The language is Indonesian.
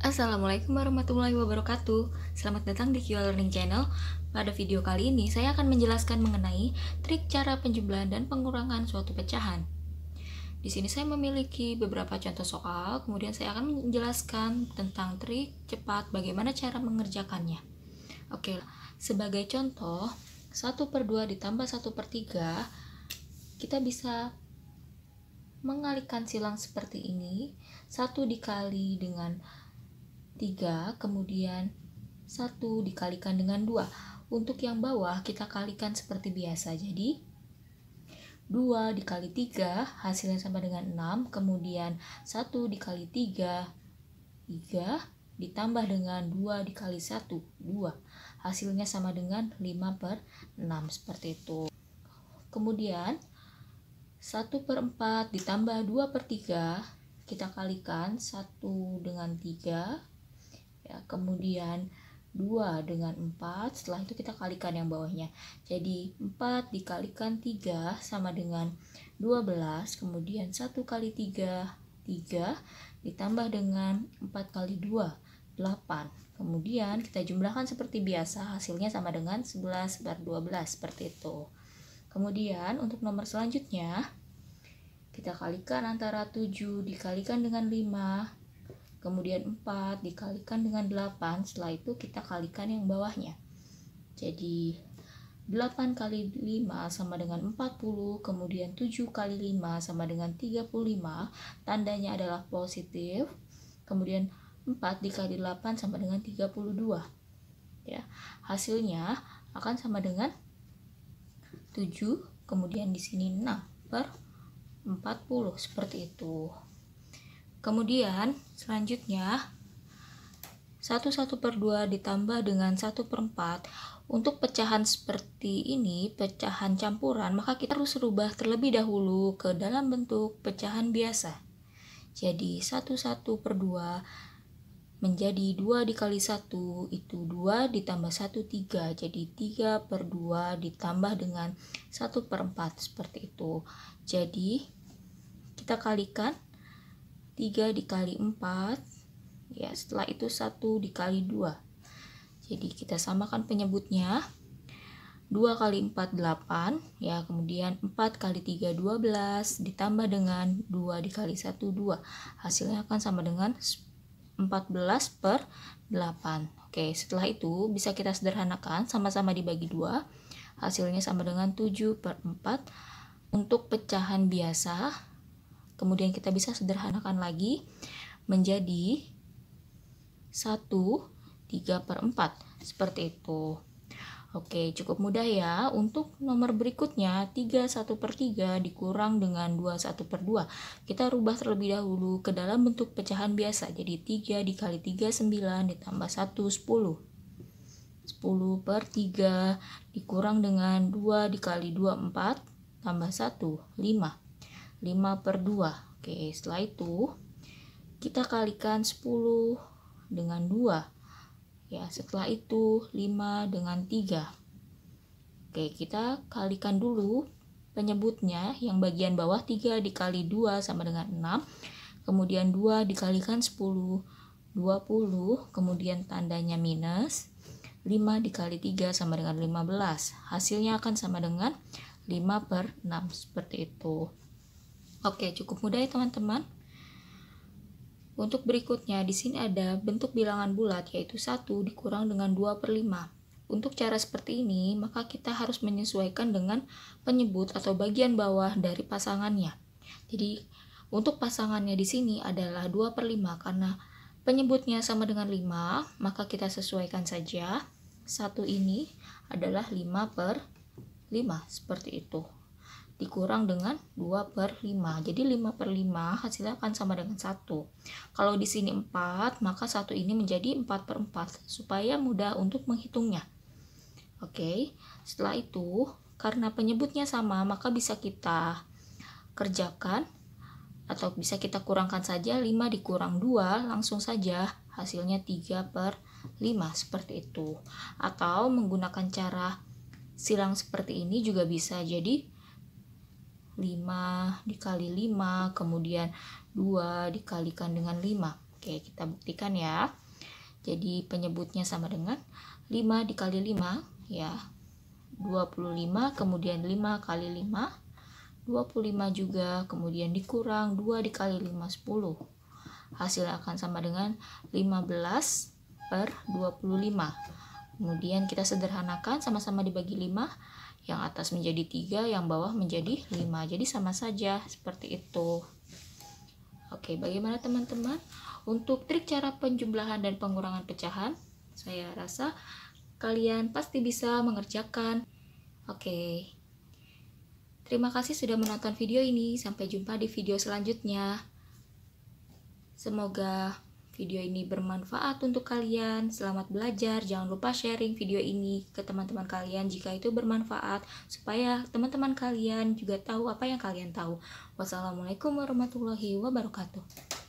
Assalamualaikum warahmatullahi wabarakatuh Selamat datang di Q Learning Channel Pada video kali ini saya akan menjelaskan mengenai trik cara penjumlahan dan pengurangan suatu pecahan Di sini saya memiliki beberapa contoh soal Kemudian saya akan menjelaskan tentang trik cepat bagaimana cara mengerjakannya Oke, sebagai contoh 1 per 2 ditambah 1 per 3 Kita bisa mengalikan silang seperti ini 1 dikali dengan 3 kemudian 1 dikalikan dengan 2 untuk yang bawah kita kalikan seperti biasa jadi 2 dikali 3 hasilnya sama dengan 6 kemudian 1 dikali 3 3 ditambah dengan 2 dikali 1 2 hasilnya sama dengan 5 per 6 seperti itu kemudian 1 per 4 ditambah 2 per 3 kita kalikan 1 dengan 3 ya kemudian 2 dengan 4 setelah itu kita kalikan yang bawahnya jadi 4 dikalikan 3 sama dengan 12 kemudian 1 kali 3 3 ditambah dengan 4 kali 2 8 kemudian kita jumlahkan seperti biasa hasilnya sama dengan 11 bar 12 seperti itu kemudian untuk nomor selanjutnya kita kalikan antara 7 dikalikan dengan 5 kemudian 4 dikalikan dengan 8 setelah itu kita kalikan yang bawahnya jadi 8 kali 5 sama dengan 40 kemudian 7 kali 5 sama dengan 35 tandanya adalah positif kemudian 4 dikali 8 sama dengan 32 ya hasilnya akan sama dengan 7 kemudian di sini 6 per 40 seperti itu Kemudian selanjutnya 1 1 per 2 ditambah dengan 1 per 4 untuk pecahan seperti ini, pecahan campuran, maka kita harus rubah terlebih dahulu ke dalam bentuk pecahan biasa. Jadi 1 1 per 2 menjadi 2 dikali 1 itu 2 ditambah 1 3 jadi 3 per 2 ditambah dengan 1 per 4 seperti itu jadi kita kalikan 3 dikali 4 ya setelah itu 1 dikali 2 jadi kita samakan penyebutnya 2 kali 4 8 ya kemudian 4 kali 3 12 ditambah dengan 2 dikali 1 2 hasilnya akan sama dengan 14 per 8 oke setelah itu bisa kita sederhanakan sama-sama dibagi 2 hasilnya sama dengan 7 per 4 untuk pecahan biasa Kemudian kita bisa sederhanakan lagi menjadi 1 3 per 4 seperti itu. Oke, cukup mudah ya. Untuk nomor berikutnya, 3 1 per 3 dikurang dengan 2 1 per 2. Kita rubah terlebih dahulu ke dalam bentuk pecahan biasa. Jadi 3 dikali 3, 9, ditambah 1, 10. 10 per 3 dikurang dengan 2 dikali 2, 4, tambah 1, 5. 5 per 2 oke setelah itu kita kalikan 10 dengan 2 ya setelah itu 5 dengan 3 oke kita kalikan dulu penyebutnya yang bagian bawah 3 dikali 2 sama dengan 6 kemudian 2 dikalikan 10 20 kemudian tandanya minus 5 dikali 3 sama dengan 15 hasilnya akan sama dengan 5 per 6 seperti itu Oke, cukup mudah ya teman-teman. Untuk berikutnya, di sini ada bentuk bilangan bulat, yaitu 1 dikurang dengan 2 per 5. Untuk cara seperti ini, maka kita harus menyesuaikan dengan penyebut atau bagian bawah dari pasangannya. Jadi, untuk pasangannya di sini adalah 2 per 5, karena penyebutnya sama dengan 5, maka kita sesuaikan saja. Satu ini adalah 5 per 5, seperti itu dikurang dengan 2 per 5. Jadi 5 per 5 hasilnya akan sama dengan 1. Kalau di sini 4, maka 1 ini menjadi 4 per 4, supaya mudah untuk menghitungnya. Oke, setelah itu, karena penyebutnya sama, maka bisa kita kerjakan atau bisa kita kurangkan saja 5 dikurang 2 langsung saja hasilnya 3 per 5 seperti itu atau menggunakan cara silang seperti ini juga bisa jadi 5 dikali 5 kemudian 2 dikalikan dengan 5 oke kita buktikan ya jadi penyebutnya sama dengan 5 dikali 5 ya 25 kemudian 5 kali 5 25 juga kemudian dikurang 2 dikali 5 10 hasil akan sama dengan 15 per 25 kemudian kita sederhanakan sama-sama dibagi 5 yang atas menjadi tiga yang bawah menjadi lima jadi sama saja seperti itu Oke bagaimana teman-teman untuk trik cara penjumlahan dan pengurangan pecahan saya rasa kalian pasti bisa mengerjakan Oke Terima kasih sudah menonton video ini. Sampai jumpa di video selanjutnya. Semoga video ini bermanfaat untuk kalian. Selamat belajar. Jangan lupa sharing video ini ke teman-teman kalian jika itu bermanfaat supaya teman-teman kalian juga tahu apa yang kalian tahu. Wassalamualaikum warahmatullahi wabarakatuh.